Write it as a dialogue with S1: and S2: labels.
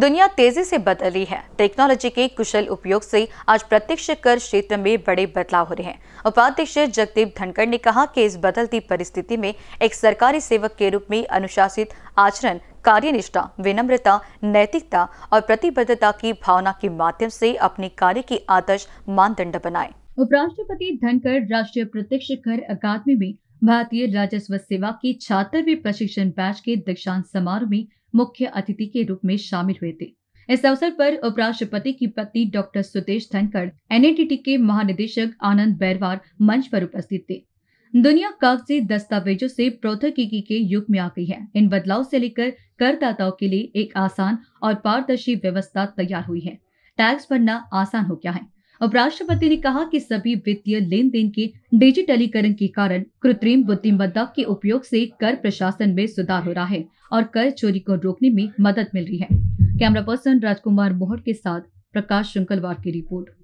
S1: दुनिया तेजी से बदली है टेक्नोलॉजी के कुशल उपयोग से आज प्रत्यक्ष कर क्षेत्र में बड़े बदलाव हो रहे हैं उपाध्यक्ष जगदीप धनखड़ ने कहा कि इस बदलती परिस्थिति में एक सरकारी सेवक के रूप में अनुशासित आचरण कार्यनिष्ठा विनम्रता नैतिकता और प्रतिबद्धता की भावना के माध्यम से अपने कार्य की आदर्श मानदंड बनाए उपराष्ट्रपति धनखड़ राष्ट्रीय प्रत्यक्ष कर अकादमी में भारतीय राजस्व सेवा के छात्रवी प्रशिक्षण बैच के दीक्षांत समारोह में मुख्य अतिथि के रूप में शामिल हुए थे इस अवसर पर उपराष्ट्रपति की पत्नी डॉक्टर सुदेश धनखड़ एनएटीटी के महानिदेशक आनंद बैरवार मंच पर उपस्थित थे दुनिया कागजी दस्तावेजों से प्रौद्योगिकी के युग में आ गई है इन बदलाव से लेकर करदाताओं के लिए एक आसान और पारदर्शी व्यवस्था तैयार हुई है टैक्स भरना आसान हो गया है उपराष्ट्रपति ने कहा कि सभी वित्तीय लेन देन के डिजिटलीकरण के कारण कृत्रिम बुद्धिमत्ता के उपयोग से कर प्रशासन में सुधार हो रहा है और कर चोरी को रोकने में मदद मिल रही है कैमरा पर्सन राजकुमार मोहट के साथ प्रकाश शुंकलवार की रिपोर्ट